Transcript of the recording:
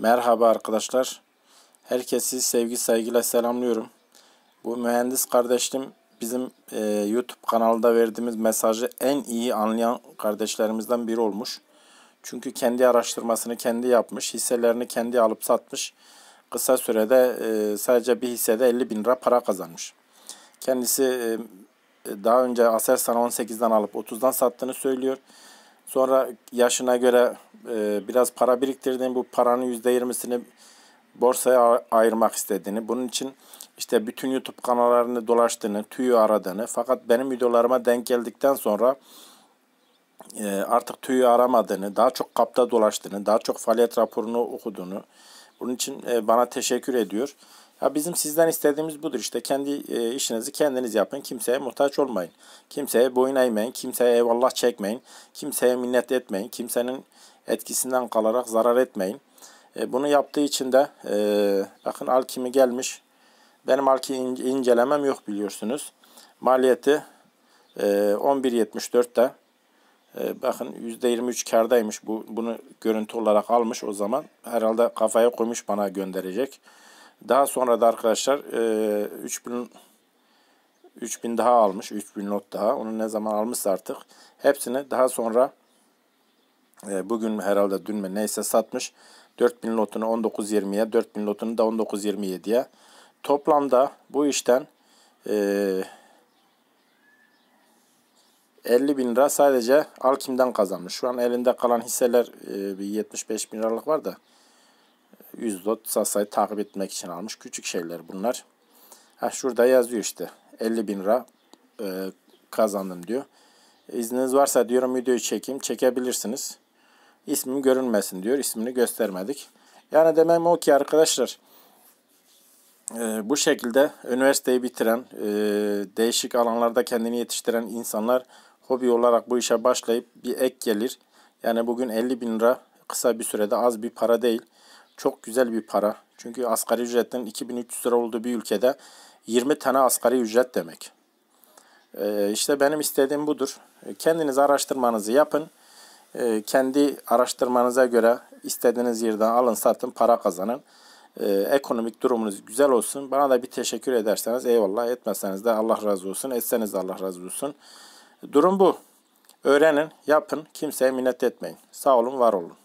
Merhaba arkadaşlar. Herkesi sevgi saygıyla selamlıyorum. Bu mühendis kardeşim bizim e, YouTube kanalda verdiğimiz mesajı en iyi anlayan kardeşlerimizden biri olmuş. Çünkü kendi araştırmasını kendi yapmış, hisselerini kendi alıp satmış. Kısa sürede e, sadece bir hissede 50 bin lira para kazanmış. Kendisi e, daha önce Aselsan 18'den alıp 30'dan sattığını söylüyor. Sonra yaşına göre e, biraz para biriktirdiğini, bu paranın %20'sini borsaya ayırmak istediğini, bunun için işte bütün YouTube kanallarını dolaştığını, tüyü aradığını fakat benim videolarıma denk geldikten sonra e, artık tüyü aramadığını, daha çok kapta dolaştığını, daha çok faaliyet raporunu okuduğunu, bunun için e, bana teşekkür ediyor. Ya bizim sizden istediğimiz budur işte. Kendi e, işinizi kendiniz yapın. Kimseye muhtaç olmayın. Kimseye boyun eğmeyin. Kimseye eyvallah çekmeyin. Kimseye minnet etmeyin. Kimsenin etkisinden kalarak zarar etmeyin. E, bunu yaptığı için de e, bakın alkimi gelmiş. Benim alki incelemem yok biliyorsunuz. Maliyeti e, 11.74'te. E, bakın %23 kardaymış. Bu, bunu görüntü olarak almış o zaman. Herhalde kafaya koymuş bana gönderecek. Daha sonra da arkadaşlar e, 3000 3000 daha almış. 3000 not daha. Onu ne zaman almışsa artık hepsini daha sonra e, bugün herhalde dün mü neyse satmış. 4000 lotunu 19.20'ye, 4000 lotunu da 19.27'ye. Toplamda bu işten e, 50 bin lira sadece Alkim'den kazanmış. Şu an elinde kalan hisseler e, bir 75 bin liralık var da 100 lot Sasa'yı takip etmek için almış. Küçük şeyler bunlar. Ha, şurada yazıyor işte. 50 bin lira e, kazandım diyor. E, izniniz varsa diyorum videoyu çekeyim. Çekebilirsiniz. İsmim görünmesin diyor. İsmini göstermedik. Yani demem o ki arkadaşlar e, bu şekilde üniversiteyi bitiren, e, değişik alanlarda kendini yetiştiren insanlar hobi olarak bu işe başlayıp bir ek gelir. Yani bugün 50 bin lira kısa bir sürede az bir para değil çok güzel bir para. Çünkü asgari ücretin 2300 lira olduğu bir ülkede 20 tane asgari ücret demek. Ee, işte benim istediğim budur. Ee, kendiniz araştırmanızı yapın. Ee, kendi araştırmanıza göre istediğiniz yerden alın satın para kazanın. Ee, ekonomik durumunuz güzel olsun. Bana da bir teşekkür ederseniz eyvallah. Etmezseniz de Allah razı olsun. Etseniz de Allah razı olsun. Durum bu. Öğrenin, yapın. Kimseye minnet etmeyin. Sağ olun, var olun.